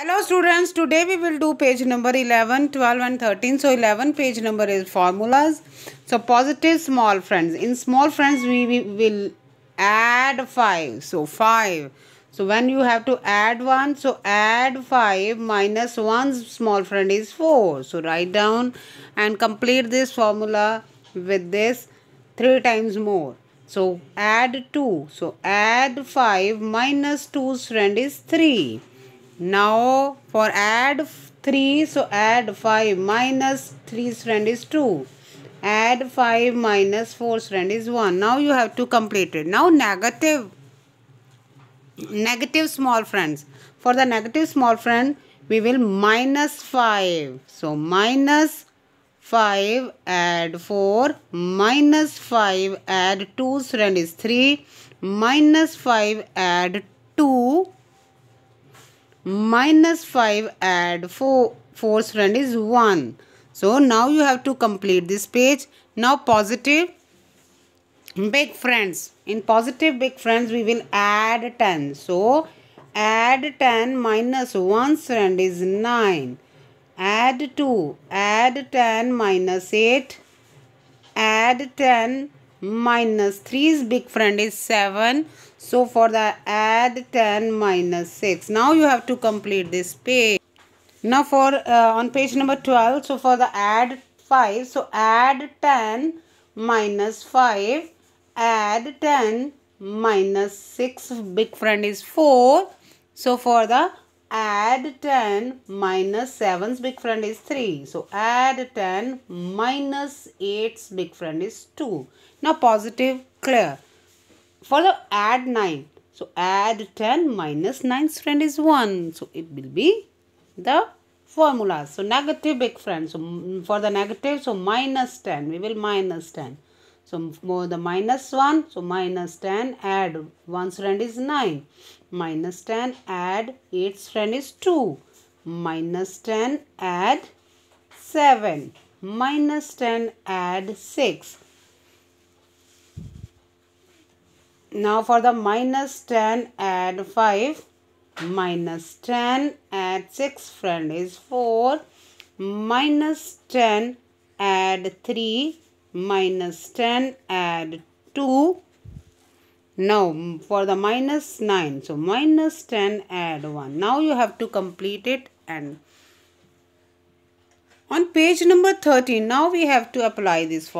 Hello students, today we will do page number 11, 12 and 13. So 11 page number is formulas. So positive small friends. In small friends we, we will add 5. So 5. So when you have to add 1, so add 5 minus 1 small friend is 4. So write down and complete this formula with this 3 times more. So add 2. So add 5 minus 2 friend is 3. Now for add 3 so add 5 minus 3 strand is 2. Add 5 minus 4 strand is 1. Now you have to complete it. Now negative negative small friends. For the negative small friend we will minus 5. So minus 5 add 4 minus 5 add 2 strand is 3 minus 5 add 2 minus 5 add 4 four friend is 1 so now you have to complete this page now positive big friends in positive big friends we will add 10 so add 10 one friend is 9 add 2 add 10 minus 8 add 10 minus 3's big friend is 7 so for the add 10 minus 6 now you have to complete this page now for uh, on page number 12 so for the add 5 so add 10 minus 5 add 10 minus 6 big friend is 4 so for the add 10 minus 7's big friend is 3. So, add 10 minus 8's big friend is 2. Now, positive clear. Follow add 9. So, add 10 minus 9's friend is 1. So, it will be the formula. So, negative big friend. So, for the negative, so minus 10. We will minus 10. So more the minus 1, so minus 10 add 1 friend is 9. Minus 10 add 8 friend is 2. Minus 10 add 7. Minus 10 add 6. Now for the minus 10 add 5. Minus 10 add 6 friend is 4. Minus 10 add 3 minus 10 add 2 now for the minus 9 so minus 10 add 1 now you have to complete it and on page number 13 now we have to apply this for.